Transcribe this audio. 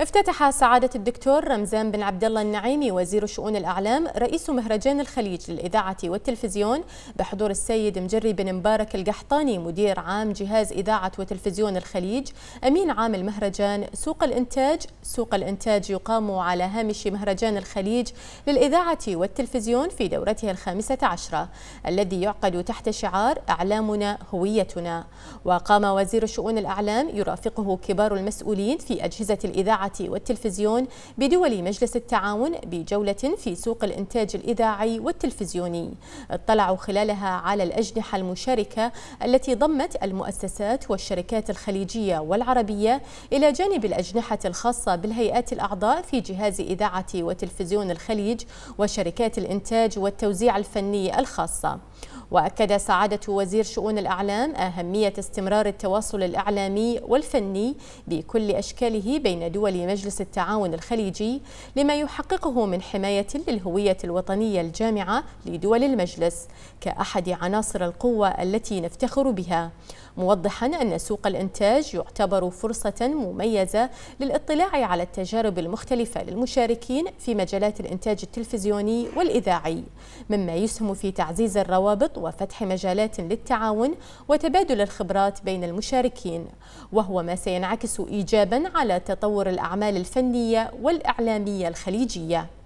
افتتح سعادة الدكتور رمزان بن عبد الله النعيمي وزير شؤون الأعلام رئيس مهرجان الخليج للإذاعة والتلفزيون بحضور السيد مجري بن مبارك القحطاني مدير عام جهاز إذاعة وتلفزيون الخليج أمين عام المهرجان سوق الإنتاج سوق الإنتاج يقام على هامش مهرجان الخليج للإذاعة والتلفزيون في دورته الخامسة عشرة الذي يعقد تحت شعار إعلامنا هويتنا وقام وزير شؤون الأعلام يرافقه كبار المسؤولين في أجهزة الإذاعة والتلفزيون بدول مجلس التعاون بجولة في سوق الإنتاج الإذاعي والتلفزيوني اطلعوا خلالها على الأجنحة المشاركة التي ضمت المؤسسات والشركات الخليجية والعربية إلى جانب الأجنحة الخاصة بالهيئات الأعضاء في جهاز إذاعة وتلفزيون الخليج وشركات الإنتاج والتوزيع الفني الخاصة وأكد سعادة وزير شؤون الأعلام أهمية استمرار التواصل الإعلامي والفني بكل أشكاله بين دول مجلس التعاون الخليجي لما يحققه من حماية للهوية الوطنية الجامعة لدول المجلس كأحد عناصر القوة التي نفتخر بها موضحا أن سوق الإنتاج يعتبر فرصة مميزة للاطلاع على التجارب المختلفة للمشاركين في مجالات الإنتاج التلفزيوني والإذاعي مما يسهم في تعزيز الروابط التخطيط وفتح مجالات للتعاون وتبادل الخبرات بين المشاركين وهو ما سينعكس إيجابا على تطور الأعمال الفنية والإعلامية الخليجية